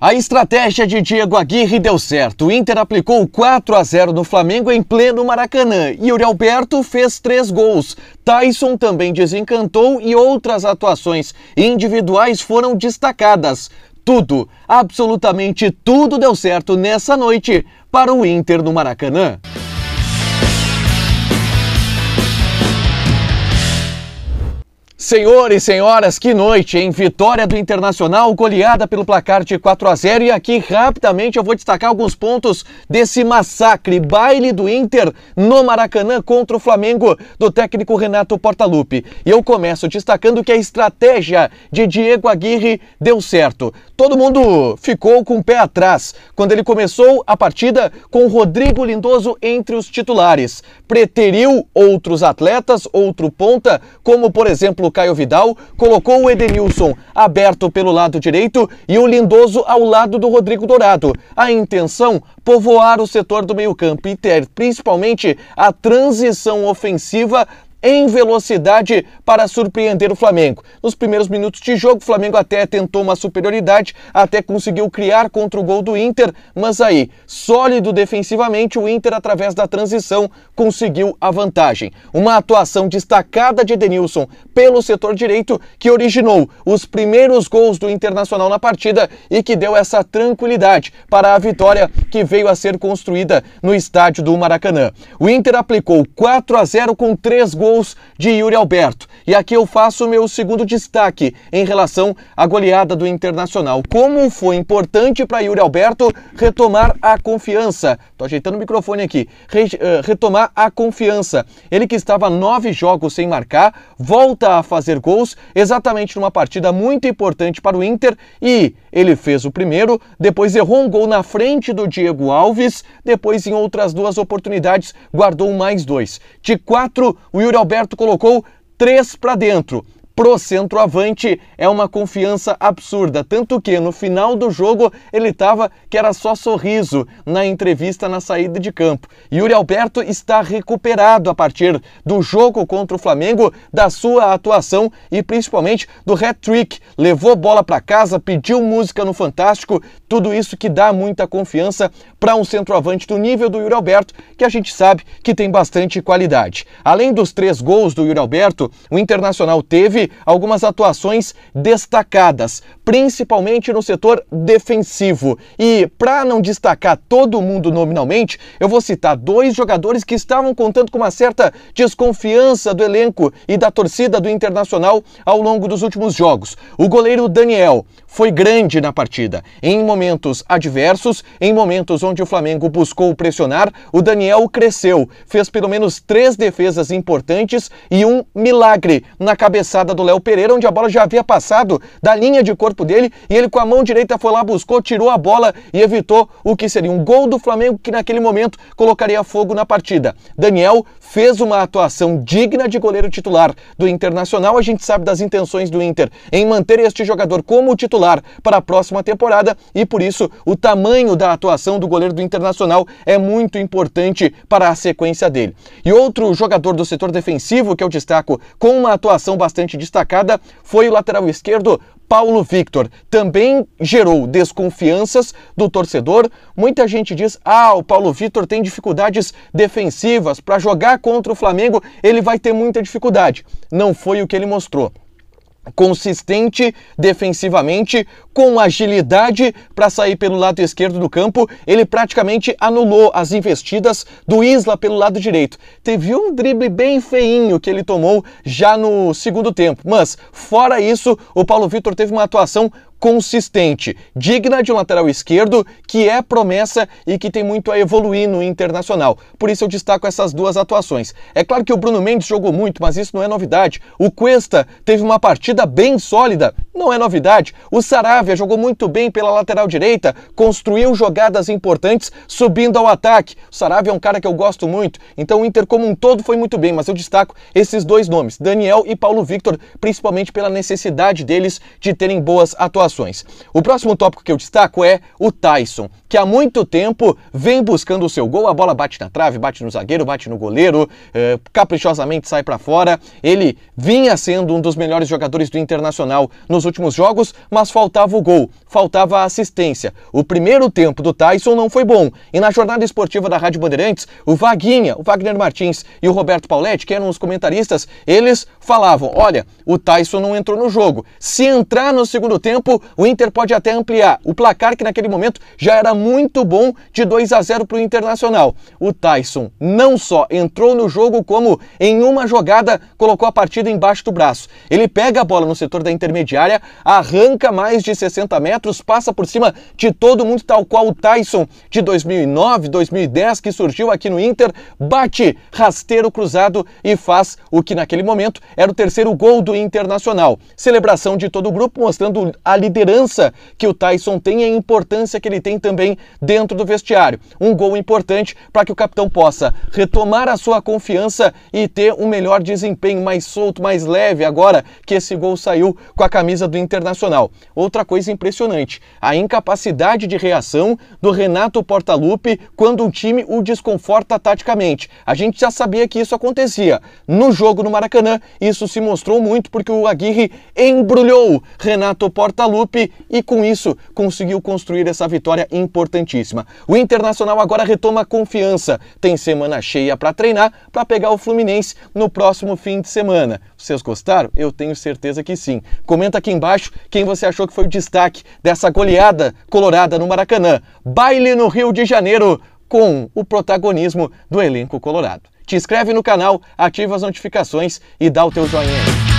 A estratégia de Diego Aguirre deu certo. O Inter aplicou 4 a 0 no Flamengo em pleno Maracanã. e Yuri Alberto fez três gols. Tyson também desencantou e outras atuações individuais foram destacadas. Tudo, absolutamente tudo deu certo nessa noite para o Inter no Maracanã. Senhores, e senhoras, que noite, hein? Vitória do Internacional, goleada pelo placar de 4 a 0 e aqui rapidamente eu vou destacar alguns pontos desse massacre, baile do Inter no Maracanã contra o Flamengo do técnico Renato Portaluppi. E eu começo destacando que a estratégia de Diego Aguirre deu certo. Todo mundo ficou com o pé atrás quando ele começou a partida com Rodrigo Lindoso entre os titulares. Preteriu outros atletas, outro ponta, como por exemplo pelo Caio Vidal, colocou o Edenilson aberto pelo lado direito e o Lindoso ao lado do Rodrigo Dourado. A intenção, povoar o setor do meio-campo e ter principalmente a transição ofensiva em velocidade para surpreender o Flamengo. Nos primeiros minutos de jogo, o Flamengo até tentou uma superioridade, até conseguiu criar contra o gol do Inter, mas aí, sólido defensivamente, o Inter, através da transição, conseguiu a vantagem. Uma atuação destacada de Edenilson pelo setor direito, que originou os primeiros gols do Internacional na partida e que deu essa tranquilidade para a vitória que veio a ser construída no estádio do Maracanã. O Inter aplicou 4 a 0 com três gols gols de Yuri Alberto. E aqui eu faço o meu segundo destaque em relação à goleada do Internacional. Como foi importante para Yuri Alberto retomar a confiança. Tô ajeitando o microfone aqui. Re uh, retomar a confiança. Ele que estava nove jogos sem marcar, volta a fazer gols exatamente numa partida muito importante para o Inter e ele fez o primeiro, depois errou um gol na frente do Diego Alves, depois em outras duas oportunidades guardou mais dois. De quatro, o Yuri Alberto colocou três para dentro pro centroavante é uma confiança absurda, tanto que no final do jogo ele tava que era só sorriso na entrevista na saída de campo. Yuri Alberto está recuperado a partir do jogo contra o Flamengo, da sua atuação e principalmente do hat-trick. Levou bola para casa, pediu música no Fantástico, tudo isso que dá muita confiança para um centroavante do nível do Yuri Alberto, que a gente sabe que tem bastante qualidade. Além dos três gols do Yuri Alberto, o Internacional teve algumas atuações destacadas, principalmente no setor defensivo. E para não destacar todo mundo nominalmente, eu vou citar dois jogadores que estavam contando com uma certa desconfiança do elenco e da torcida do Internacional ao longo dos últimos jogos. O goleiro Daniel foi grande na partida. Em momentos adversos, em momentos onde o Flamengo buscou pressionar, o Daniel cresceu, fez pelo menos três defesas importantes e um milagre na cabeçada do do Léo Pereira, onde a bola já havia passado da linha de corpo dele e ele com a mão direita foi lá, buscou, tirou a bola e evitou o que seria um gol do Flamengo que naquele momento colocaria fogo na partida. Daniel fez uma atuação digna de goleiro titular do Internacional. A gente sabe das intenções do Inter em manter este jogador como titular para a próxima temporada e por isso o tamanho da atuação do goleiro do Internacional é muito importante para a sequência dele. E outro jogador do setor defensivo que eu destaco com uma atuação bastante destacada foi o lateral esquerdo Paulo Victor também gerou desconfianças do torcedor. Muita gente diz: ah, o Paulo Victor tem dificuldades defensivas, para jogar contra o Flamengo ele vai ter muita dificuldade. Não foi o que ele mostrou consistente defensivamente, com agilidade para sair pelo lado esquerdo do campo, ele praticamente anulou as investidas do Isla pelo lado direito. Teve um drible bem feinho que ele tomou já no segundo tempo, mas fora isso, o Paulo Vitor teve uma atuação consistente, digna de um lateral esquerdo que é promessa e que tem muito a evoluir no internacional. Por isso eu destaco essas duas atuações. É claro que o Bruno Mendes jogou muito, mas isso não é novidade. O Cuesta teve uma partida bem sólida não é novidade. O Saravia jogou muito bem pela lateral direita, construiu jogadas importantes subindo ao ataque. O Saravia é um cara que eu gosto muito, então o Inter como um todo foi muito bem, mas eu destaco esses dois nomes, Daniel e Paulo Victor, principalmente pela necessidade deles de terem boas atuações. O próximo tópico que eu destaco é o Tyson que há muito tempo vem buscando o seu gol. A bola bate na trave, bate no zagueiro, bate no goleiro, é, caprichosamente sai para fora. Ele vinha sendo um dos melhores jogadores do Internacional nos últimos jogos, mas faltava o gol, faltava a assistência. O primeiro tempo do Tyson não foi bom. E na jornada esportiva da Rádio Bandeirantes, o Vaguinha, o Wagner Martins e o Roberto Pauletti, que eram os comentaristas, eles falavam: olha, o Tyson não entrou no jogo. Se entrar no segundo tempo, o Inter pode até ampliar. O placar, que naquele momento já era muito bom de 2 a 0 para o Internacional. O Tyson não só entrou no jogo, como em uma jogada colocou a partida embaixo do braço. Ele pega a bola no setor da intermediária, arranca mais de 60 metros, passa por cima de todo mundo, tal qual o Tyson de 2009, 2010, que surgiu aqui no Inter, bate rasteiro cruzado e faz o que naquele momento era o terceiro gol do Internacional. Celebração de todo o grupo, mostrando a liderança que o Tyson tem e a importância que ele tem também dentro do vestiário. Um gol importante para que o capitão possa retomar a sua confiança e ter um melhor desempenho, mais solto, mais leve agora que esse gol saiu com a camisa do Internacional. Outra coisa impressionante, a incapacidade de reação do Renato Portaluppi quando um time o desconforta taticamente. A gente já sabia que isso acontecia. No jogo no Maracanã, isso se mostrou muito porque o Aguirre embrulhou Renato Portaluppi e com isso conseguiu construir essa vitória importante importantíssima. O Internacional agora retoma a confiança, tem semana cheia para treinar para pegar o Fluminense no próximo fim de semana. Vocês gostaram? Eu tenho certeza que sim. Comenta aqui embaixo quem você achou que foi o destaque dessa goleada colorada no Maracanã. Baile no Rio de Janeiro com o protagonismo do elenco colorado. Te inscreve no canal, ativa as notificações e dá o teu joinha aí.